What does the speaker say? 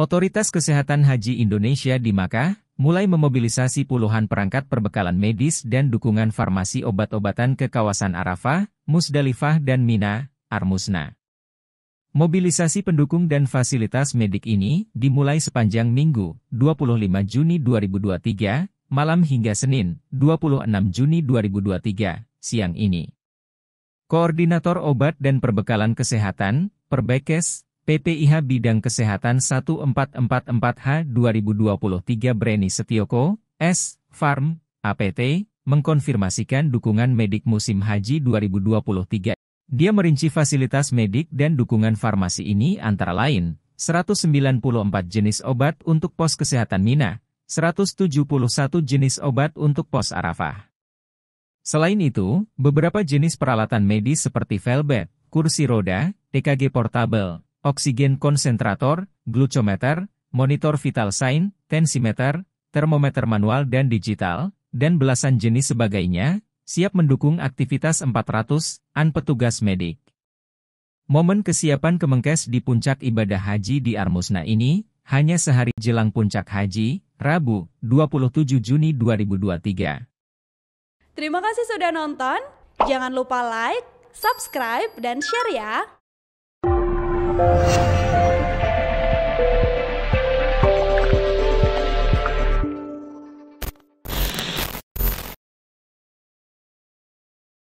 Otoritas Kesehatan Haji Indonesia di Makkah mulai memobilisasi puluhan perangkat perbekalan medis dan dukungan farmasi obat-obatan ke kawasan Arafah, Musdalifah dan Mina, Armusna. Mobilisasi pendukung dan fasilitas medik ini dimulai sepanjang Minggu, 25 Juni 2023, malam hingga Senin, 26 Juni 2023, siang ini. Koordinator Obat dan Perbekalan Kesehatan, Perbekes, PPIH Bidang Kesehatan 1444H 2023 Breni Setioko, S, Farm, APT, mengkonfirmasikan dukungan medik musim haji 2023. Dia merinci fasilitas medik dan dukungan farmasi ini antara lain, 194 jenis obat untuk pos kesehatan Mina, 171 jenis obat untuk pos Arafah. Selain itu, beberapa jenis peralatan medis seperti velvet, kursi roda, TKG portable, oksigen konsentrator, glucometer, monitor vital sign, tensimeter, termometer manual dan digital, dan belasan jenis sebagainya, siap mendukung aktivitas 400-an petugas medik. Momen kesiapan Kemenkes di puncak ibadah haji di Armusna ini, hanya sehari jelang puncak haji, Rabu, 27 Juni 2023. Terima kasih sudah nonton, jangan lupa like, subscribe, dan share ya! Thank you.